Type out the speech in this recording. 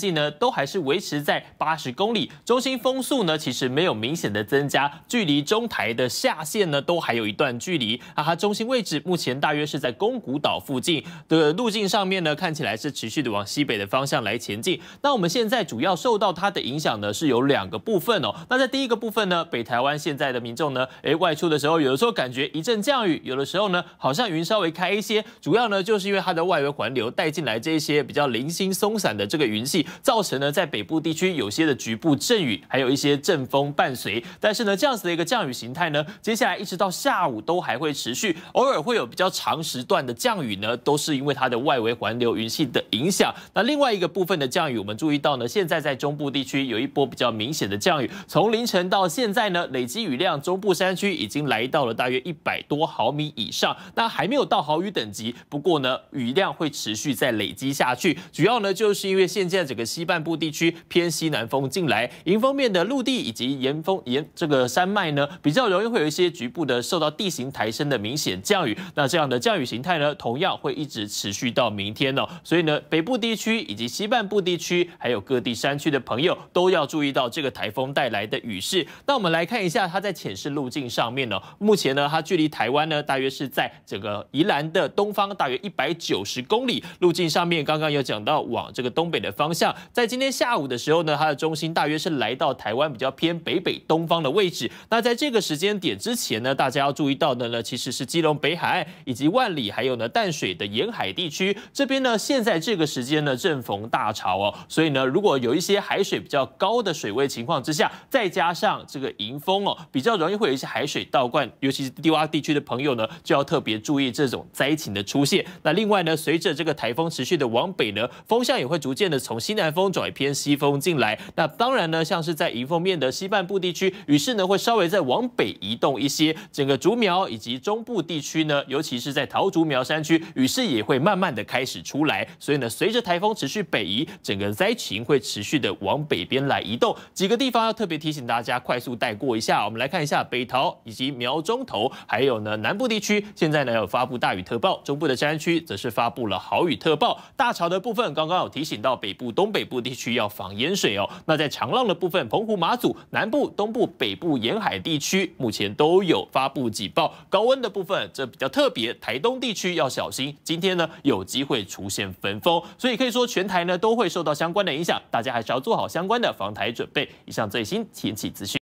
近呢都还是维持在八十公里，中心风速呢其实没有明显的增加，距离中台的下线呢都还有一段距离啊。它中心位置目前大约是在宫古岛附近的路径上面呢，看起来是持续的往西北的方向来前进。那我们现在主要受到它的影响呢是有两个部分哦。那在第一个部分呢，北台湾现在的民众呢，哎外出的时候有的时候感觉一阵降雨，有的时候呢好像云稍微开一些，主要呢就是因为它的外围环流带进来这些比较零星松散的这个云系。造成呢，在北部地区有些的局部阵雨，还有一些阵风伴随。但是呢，这样子的一个降雨形态呢，接下来一直到下午都还会持续，偶尔会有比较长时段的降雨呢，都是因为它的外围环流云系的影响。那另外一个部分的降雨，我们注意到呢，现在在中部地区有一波比较明显的降雨，从凌晨到现在呢，累积雨量中部山区已经来到了大约一百多毫米以上，那还没有到豪雨等级，不过呢，雨量会持续在累积下去，主要呢，就是因为现在这。一个西半部地区偏西南风进来，迎风面的陆地以及沿风沿这个山脉呢，比较容易会有一些局部的受到地形抬升的明显降雨。那这样的降雨形态呢，同样会一直持续到明天哦。所以呢，北部地区以及西半部地区，还有各地山区的朋友都要注意到这个台风带来的雨势。那我们来看一下它在潜势路径上面呢，目前呢它距离台湾呢大约是在这个宜兰的东方大约一百九十公里。路径上面刚刚有讲到往这个东北的方向。在今天下午的时候呢，它的中心大约是来到台湾比较偏北北东方的位置。那在这个时间点之前呢，大家要注意到的呢，其实是基隆北海岸以及万里还有呢淡水的沿海地区。这边呢，现在这个时间呢，正逢大潮哦，所以呢，如果有一些海水比较高的水位情况之下，再加上这个迎风哦，比较容易会有一些海水倒灌，尤其是低洼地区的朋友呢，就要特别注意这种灾情的出现。那另外呢，随着这个台风持续的往北呢，风向也会逐渐的从西。南风转偏西风进来，那当然呢，像是在迎风面的西半部地区，雨势呢会稍微再往北移动一些。整个竹苗以及中部地区呢，尤其是在桃竹苗山区，雨势也会慢慢的开始出来。所以呢，随着台风持续北移，整个灾情会持续的往北边来移动。几个地方要特别提醒大家，快速带过一下。我们来看一下北桃以及苗中头，还有呢南部地区，现在呢有发布大雨特报，中部的山区则是发布了豪雨特报。大潮的部分刚刚有提醒到北部东。东北部地区要防淹水哦。那在长浪的部分，澎湖、马祖、南部、东部、北部沿海地区，目前都有发布警报。高温的部分，这比较特别，台东地区要小心。今天呢，有机会出现焚风，所以可以说全台呢都会受到相关的影响，大家还是要做好相关的防台准备。以上最新天气资讯。